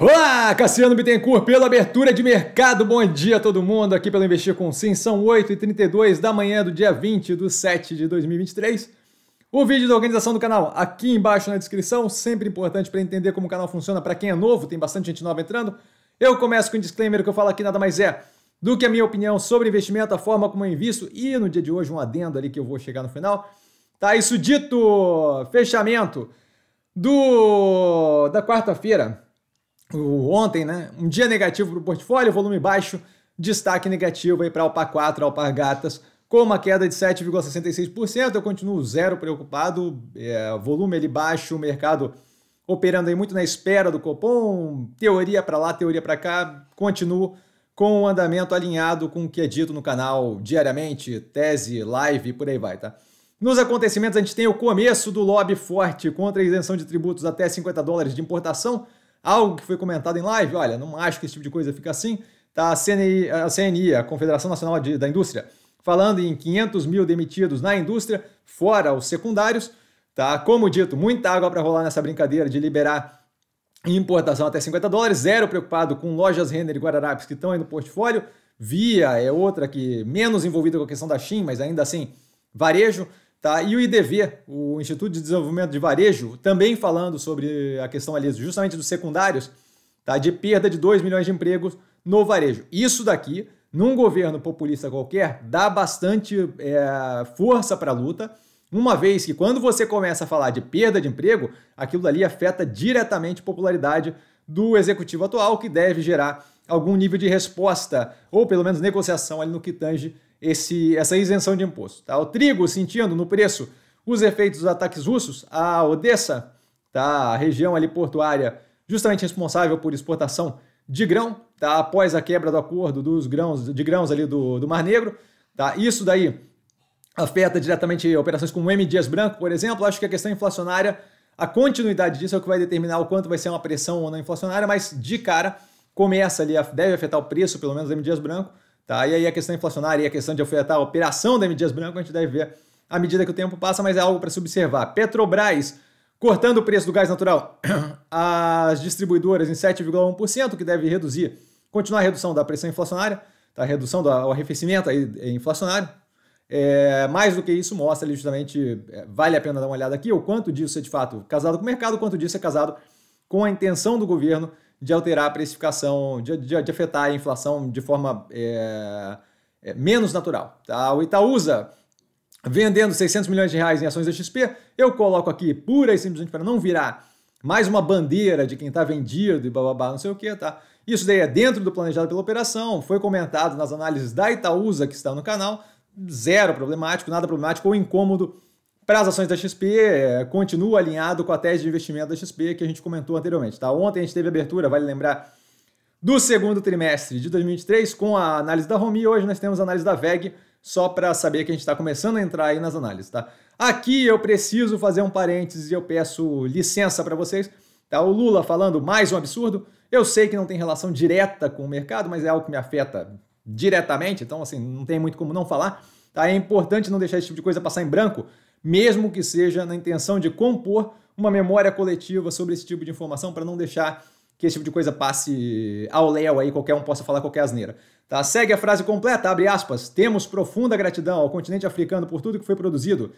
Olá, Cassiano Bittencourt pela abertura de mercado. Bom dia a todo mundo aqui pelo Investir com Sim. São 8h32 da manhã do dia 20 do 7 de 2023. O vídeo da organização do canal aqui embaixo na descrição, sempre importante para entender como o canal funciona para quem é novo, tem bastante gente nova entrando. Eu começo com um disclaimer que eu falo aqui nada mais é do que a minha opinião sobre investimento, a forma como eu invisto e no dia de hoje um adendo ali que eu vou chegar no final. Tá isso dito, fechamento do da quarta-feira ontem, né? Um dia negativo para o portfólio, volume baixo, destaque negativo aí para Alpa 4, Alpargatas, com uma queda de 7,66%. Eu continuo zero preocupado, é, volume ali baixo, o mercado operando aí muito na espera do Copom, teoria para lá, teoria para cá, continuo com o andamento alinhado com o que é dito no canal diariamente, tese, live, por aí vai, tá? Nos acontecimentos, a gente tem o começo do lobby forte contra a isenção de tributos até 50 dólares de importação, algo que foi comentado em live, olha, não acho que esse tipo de coisa fica assim, tá? A CNI, a, CNI, a Confederação Nacional de, da Indústria, falando em 500 mil demitidos na indústria, fora os secundários, tá? Como dito, muita água para rolar nessa brincadeira de liberar importação até 50 dólares, zero preocupado com lojas render e Guararapes que estão aí no portfólio, Via é outra que menos envolvida com a questão da Shein, mas ainda assim, varejo, Tá? E o IDV, o Instituto de Desenvolvimento de Varejo, também falando sobre a questão ali justamente dos secundários, tá? de perda de 2 milhões de empregos no varejo. Isso daqui, num governo populista qualquer, dá bastante é, força para a luta, uma vez que quando você começa a falar de perda de emprego, aquilo dali afeta diretamente a popularidade do executivo atual, que deve gerar algum nível de resposta, ou pelo menos negociação ali no que tange esse, essa isenção de imposto. Tá? O trigo sentindo no preço os efeitos dos ataques russos, a Odessa, tá? a região ali portuária justamente responsável por exportação de grão, tá? após a quebra do acordo dos grãos, de grãos ali do, do Mar Negro. Tá? Isso daí afeta diretamente operações como o M. Dias Branco, por exemplo. Acho que a questão inflacionária, a continuidade disso é o que vai determinar o quanto vai ser uma pressão ou não inflacionária, mas de cara começa ali, a, deve afetar o preço, pelo menos do M. Dias Branco, Tá? E aí a questão inflacionária e a questão de afetar a operação da M. Dias Branco, a gente deve ver à medida que o tempo passa, mas é algo para se observar. Petrobras cortando o preço do gás natural às distribuidoras em 7,1%, que deve reduzir, continuar a redução da pressão inflacionária, tá? a redução do arrefecimento aí, é, inflacionário. É, mais do que isso, mostra ali justamente, é, vale a pena dar uma olhada aqui, o quanto disso é de fato casado com o mercado, o quanto disso é casado com a intenção do governo de alterar a precificação, de, de, de afetar a inflação de forma é, é, menos natural. Tá? O Itaúsa vendendo 600 milhões de reais em ações da XP, eu coloco aqui pura e simplesmente para não virar mais uma bandeira de quem está vendido e bababá, não sei o que, tá? Isso daí é dentro do planejado pela operação, foi comentado nas análises da Itaúsa que está no canal, zero problemático, nada problemático ou incômodo para as ações da XP, é, continua alinhado com a tese de investimento da XP que a gente comentou anteriormente. Tá? Ontem a gente teve abertura, vale lembrar, do segundo trimestre de 2023 com a análise da Romi. Hoje nós temos a análise da VEG, só para saber que a gente está começando a entrar aí nas análises. Tá? Aqui eu preciso fazer um parênteses e eu peço licença para vocês. Tá? O Lula falando mais um absurdo. Eu sei que não tem relação direta com o mercado, mas é algo que me afeta diretamente, então assim, não tem muito como não falar. Tá? É importante não deixar esse tipo de coisa passar em branco mesmo que seja na intenção de compor uma memória coletiva sobre esse tipo de informação para não deixar que esse tipo de coisa passe ao léu aí, qualquer um possa falar qualquer asneira. Tá? Segue a frase completa, abre aspas. Temos profunda gratidão ao continente africano por tudo que foi produzido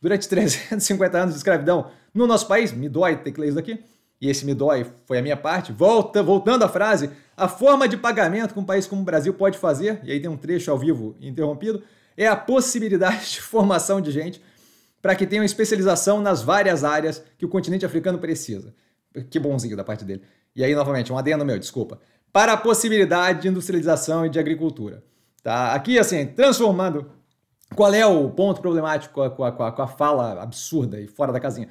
durante 350 anos de escravidão no nosso país. Me dói ter que ler isso daqui. E esse me dói foi a minha parte. Volta, voltando à frase, a forma de pagamento que um país como o Brasil pode fazer, e aí tem um trecho ao vivo interrompido, é a possibilidade de formação de gente para que tenham especialização nas várias áreas que o continente africano precisa. Que bonzinho da parte dele. E aí, novamente, um adendo meu, desculpa. Para a possibilidade de industrialização e de agricultura. Tá? Aqui, assim, transformando. Qual é o ponto problemático com a, com a, com a fala absurda e fora da casinha?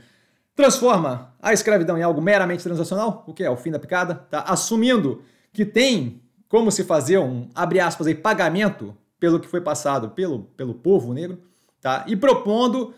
Transforma a escravidão em algo meramente transacional, o que é o fim da picada, tá? assumindo que tem como se fazer um, abre aspas, aí, pagamento pelo que foi passado pelo, pelo povo negro, tá? e propondo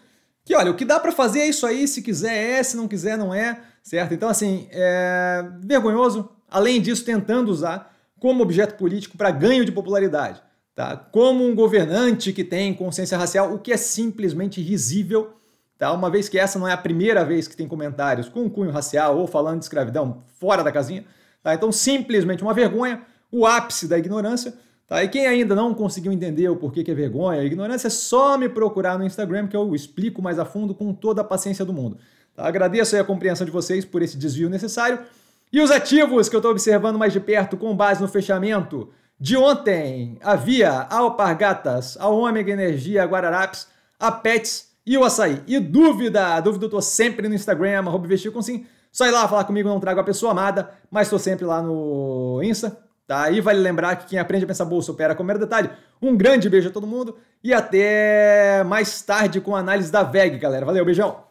que olha, o que dá para fazer é isso aí, se quiser é, se não quiser não é, certo? Então, assim, é vergonhoso, além disso, tentando usar como objeto político para ganho de popularidade, tá? Como um governante que tem consciência racial, o que é simplesmente risível, tá? Uma vez que essa não é a primeira vez que tem comentários com cunho racial ou falando de escravidão fora da casinha, tá? Então, simplesmente uma vergonha, o ápice da ignorância. Tá? E quem ainda não conseguiu entender o porquê que é vergonha, ignorância, é só me procurar no Instagram que eu explico mais a fundo com toda a paciência do mundo. Tá? Agradeço a compreensão de vocês por esse desvio necessário. E os ativos que eu estou observando mais de perto com base no fechamento de ontem, havia Alpargatas, a Ômega Energia, a Guararapes, a Pets e o Açaí. E dúvida, dúvida eu estou sempre no Instagram, arroba com sim. Só ir lá falar comigo, não trago a pessoa amada, mas estou sempre lá no Insta. Tá? E vale lembrar que quem aprende a pensar bolsa opera com mero detalhe. Um grande beijo a todo mundo e até mais tarde com a análise da VEG, galera. Valeu, beijão!